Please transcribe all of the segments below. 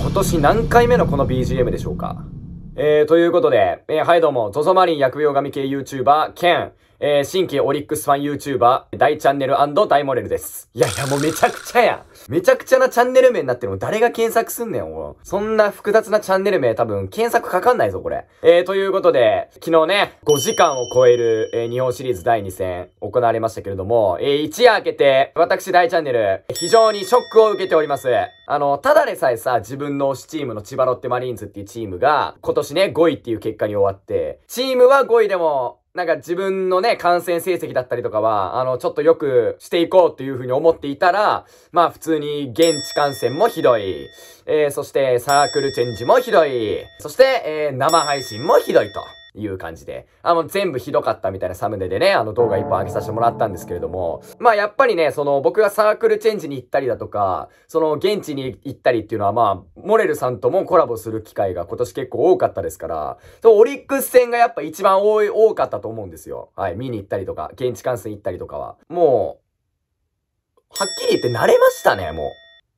今年何回目のこの BGM でしょうかえー、ということで、えー、はいどうも、ゾゾマリン薬用神系 YouTuber、ケン、えー、新規オリックスファン YouTuber、大チャンネル大モレルです。いやいや、もうめちゃくちゃやん。めちゃくちゃなチャンネル名になってるの誰が検索すんねん、おそんな複雑なチャンネル名多分検索かかんないぞ、これ。えー、ということで、昨日ね、5時間を超える、えー、日本シリーズ第2戦行われましたけれども、えー、一夜明けて、私大チャンネル、非常にショックを受けております。あの、ただでさえさ、自分の推しチームの千葉ロッテマリーンズっていうチームが、今年ね、5位っていう結果に終わって、チームは5位でも、なんか自分のね、感染成績だったりとかは、あの、ちょっと良くしていこうっていうふうに思っていたら、まあ普通に現地感染もひどい。えー、そしてサークルチェンジもひどい。そして、えー、生配信もひどいと。いう感じで。あの、全部ひどかったみたいなサムネでね、あの動画一本上げさせてもらったんですけれども、まあやっぱりね、その僕がサークルチェンジに行ったりだとか、その現地に行ったりっていうのはまあ、モレルさんともコラボする機会が今年結構多かったですから、そのオリックス戦がやっぱ一番多い、多かったと思うんですよ。はい、見に行ったりとか、現地観戦行ったりとかは。もう、はっきり言って慣れましたね、も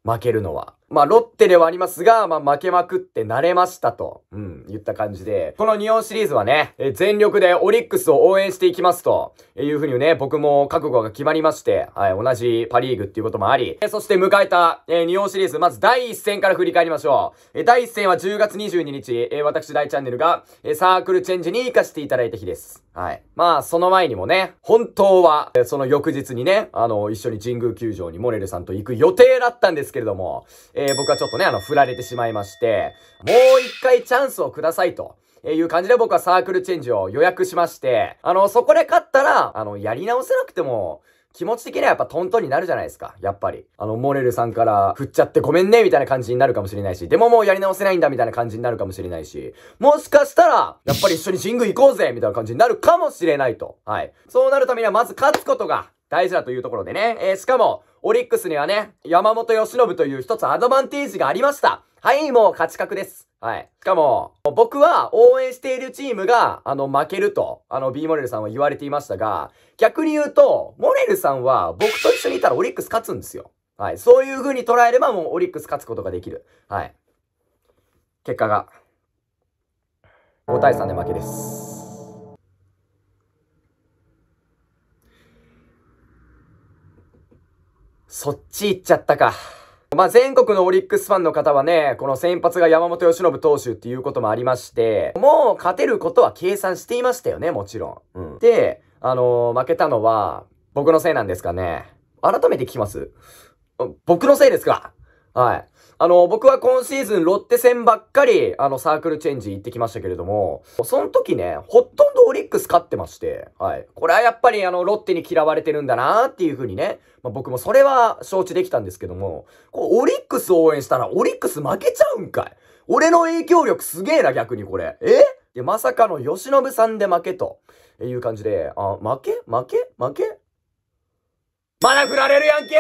う。負けるのは。まあ、ロッテではありますが、まあ、負けまくって慣れましたと、うん、言った感じで、この日本シリーズはね、え全力でオリックスを応援していきますと、いうふうにね、僕も覚悟が決まりまして、はい、同じパリーグっていうこともあり、えそして迎えた、え日本シリーズ、まず第1戦から振り返りましょう。え第1戦は10月22日、え私大チャンネルが、えサークルチェンジに活かしていただいた日です。はい。まあ、その前にもね、本当は、その翌日にね、あの、一緒に神宮球場にモレルさんと行く予定だったんですけれども、えー、僕はちょっとね、あの、振られてしまいまして、もう一回チャンスをくださいと。えいう感じで僕はサークルチェンジを予約しまして、あの、そこで勝ったら、あの、やり直せなくても、気持ち的にはやっぱトントンになるじゃないですか。やっぱり。あの、モレルさんから振っちゃってごめんね、みたいな感じになるかもしれないし、でももうやり直せないんだ、みたいな感じになるかもしれないし、もしかしたら、やっぱり一緒に神宮行こうぜ、みたいな感じになるかもしれないと。はい。そうなるためにはまず勝つことが大事だというところでね。えー、しかも、オリックスにはね、山本由伸という一つアドバンテージがありました。はい、もう勝ち確です。はい。しかも、僕は応援しているチームが、あの、負けると、あの、B モレルさんは言われていましたが、逆に言うと、モレルさんは僕と一緒にいたらオリックス勝つんですよ。はい。そういう風に捉えればもうオリックス勝つことができる。はい。結果が、5対3で負けです。そっち行っちゃったか。まあ、全国のオリックスファンの方はね、この先発が山本由伸投手っていうこともありまして、もう勝てることは計算していましたよね、もちろん。うん、で、あのー、負けたのは、僕のせいなんですかね。改めて聞きます。僕のせいですかはい。あの、僕は今シーズンロッテ戦ばっかり、あの、サークルチェンジ行ってきましたけれども、その時ね、ほとんどオリックス勝ってまして、はい。これはやっぱりあの、ロッテに嫌われてるんだなっていう風にね、まあ、僕もそれは承知できたんですけども、こう、オリックス応援したら、オリックス負けちゃうんかい俺の影響力すげえな、逆にこれ。えで、まさかの吉信さんで負けという感じで、あ、負け負け負けまだ振られるやんけ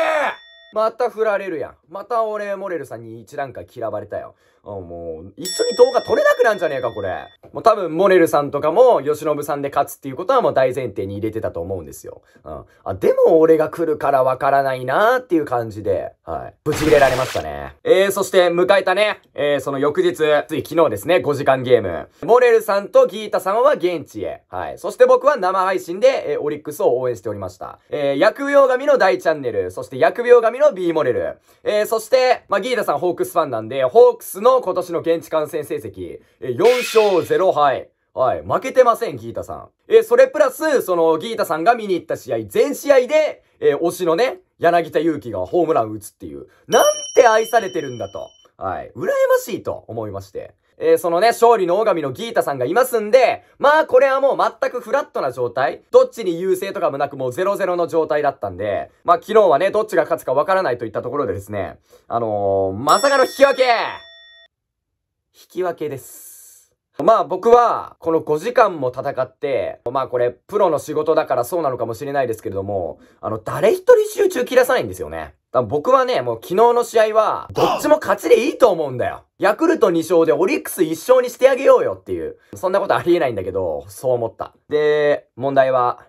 また振られるやん。また俺、モレルさんに一段階嫌われたよ。あもう、一緒に動画撮れなくなんじゃねえか、これ。もう多分、モレルさんとかも、吉信さんで勝つっていうことはもう大前提に入れてたと思うんですよ。うん。あ、でも俺が来るからわからないなーっていう感じで、はい。ぶち切れられましたね。えー、そして、迎えたね、えー、その翌日、つい昨日ですね、5時間ゲーム。モレルさんとギータさんは現地へ。はい。そして僕は生配信で、えー、オリックスを応援しておりました。えー、薬病神の大チャンネル、そして薬病神の B モレル。えー、そして、まあ、ギータさんホークスファンなんで、ホークスのの今年の現地観戦成績、4勝0敗。はい、負けてません、ギータさん。え、それプラス、その、ギータさんが見に行った試合、全試合で、え、推しのね、柳田悠岐がホームラン打つっていう、なんて愛されてるんだと。はい、羨ましいと思いまして。えー、そのね、勝利の大神のギータさんがいますんで、まあこれはもう全くフラットな状態。どっちに優勢とかもなくもう0-0の状態だったんで、まあ昨日はね、どっちが勝つかわからないといったところでですね、あのー、まさかの引き分け引き分けです。まあ僕は、この5時間も戦って、まあこれ、プロの仕事だからそうなのかもしれないですけれども、あの、誰一人集中切らさないんですよね。僕はね、もう昨日の試合は、どっちも勝ちでいいと思うんだよ。ヤクルト2勝でオリックス1勝にしてあげようよっていう。そんなことありえないんだけど、そう思った。で、問題は、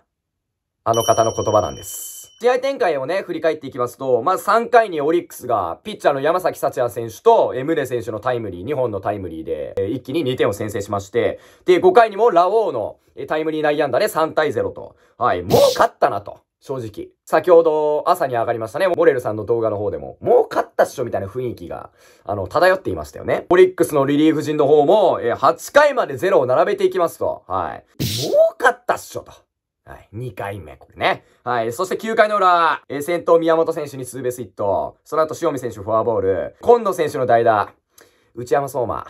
あの方の言葉なんです。試合展開をね、振り返っていきますと、ま3回にオリックスが、ピッチャーの山崎幸也選手と、え、宗選手のタイムリー、2本のタイムリーで、え、一気に2点を先制しまして、で、5回にもラオウの、え、タイムリー内野安打で3対0と、はい、もう勝ったなと。正直。先ほど朝に上がりましたね。モレルさんの動画の方でも、もう勝ったっしょみたいな雰囲気が、あの、漂っていましたよね。オリックスのリリーフ陣の方も、え8回まで0を並べていきますと。はい。もう勝ったっしょと。はい。2回目、これね。はい。そして9回の裏、えー、先頭宮本選手にツーベースヒット。その後塩見選手フォアボール。今野選手の代打、内山相馬。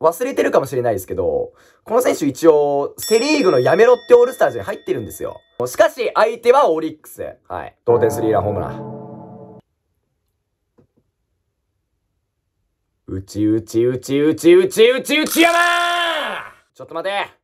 忘れてるかもしれないですけど、この選手一応、セリーグのやめろってオールスターズに入ってるんですよ。しかし、相手はオリックス。はい。同点スリーランホームラン。うちうちうちうちうちうちうちやまーちょっと待て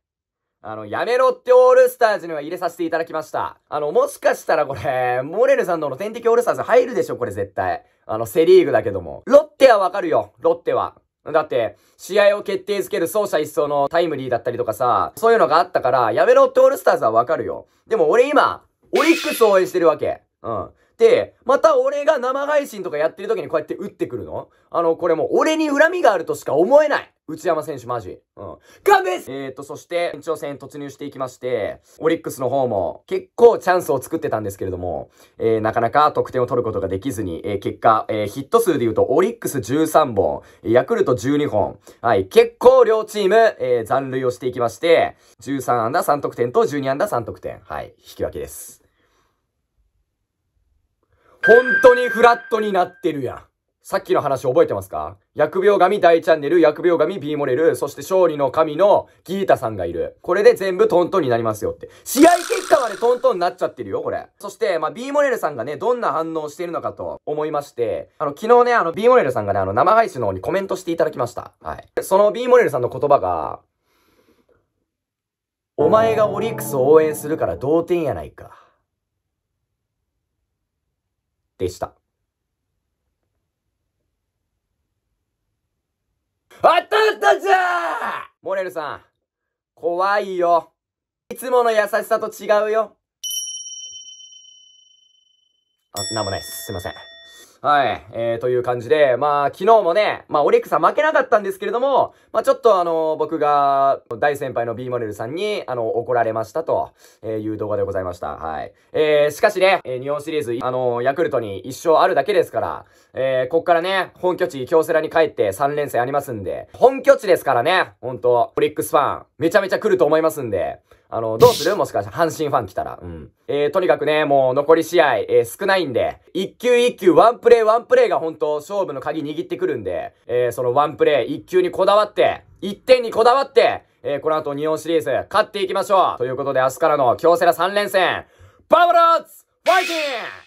あの、やめろってオールスターズには入れさせていただきました。あの、もしかしたらこれ、モレルさんの天敵オールスターズ入るでしょこれ絶対。あの、セリーグだけども。ロッテはわかるよ。ロッテは。だって、試合を決定づける走者一掃のタイムリーだったりとかさ、そういうのがあったから、やめろってオールスターズはわかるよ。でも俺今、オリックスを応援してるわけ。うん。、また俺が生配信とかやってる時にこうやって打ってくるのあの、これも俺に恨みがあるとしか思えない内山選手マジ。うん。勘弁えーと、そして、延長戦突入していきまして、オリックスの方も結構チャンスを作ってたんですけれども、えー、なかなか得点を取ることができずに、えー、結果、えー、ヒット数で言うと、オリックス13本、ヤクルト12本。はい、結構両チーム、えー、残塁をしていきまして、13安打3得点と12安打3得点。はい、引き分けです。本当にフラットになってるやん。さっきの話覚えてますか薬病神大チャンネル、薬病神 B モレル、そして勝利の神のギータさんがいる。これで全部トントンになりますよって。試合結果までトントンになっちゃってるよ、これ。そして、まあ、B モレルさんがね、どんな反応をしてるのかと思いまして、あの、昨日ね、あの、B モレルさんがね、あの、生配信の方にコメントしていただきました。はい。その B モレルさんの言葉が、お前がオリックスを応援するから同点やないか。でした。あったったじゃーモレルさん、怖いよ。いつもの優しさと違うよ。あ、なんもないです。すいません。はい。えー、という感じで、まあ、昨日もね、まあ、オリックスは負けなかったんですけれども、まあ、ちょっとあの、僕が、大先輩の B モデルさんに、あの、怒られましたと、えいう動画でございました。はい。えー、しかしね、え日本シリーズ、あの、ヤクルトに一生あるだけですから、えー、こっからね、本拠地、京セラに帰って3連戦ありますんで、本拠地ですからね、ほんと、オリックスファン、めちゃめちゃ来ると思いますんで、あの、どうするもしかして、阪神ファン来たら。うん。えー、とにかくね、もう残り試合、えー、少ないんで、一球一球、ワンプレイワンプレイが本当勝負の鍵握ってくるんで、えー、そのワンプレイ、一球にこだわって、一点にこだわって、えー、この後日本シリーズ、勝っていきましょうということで、明日からの京セラ3連戦、バブローツファイティング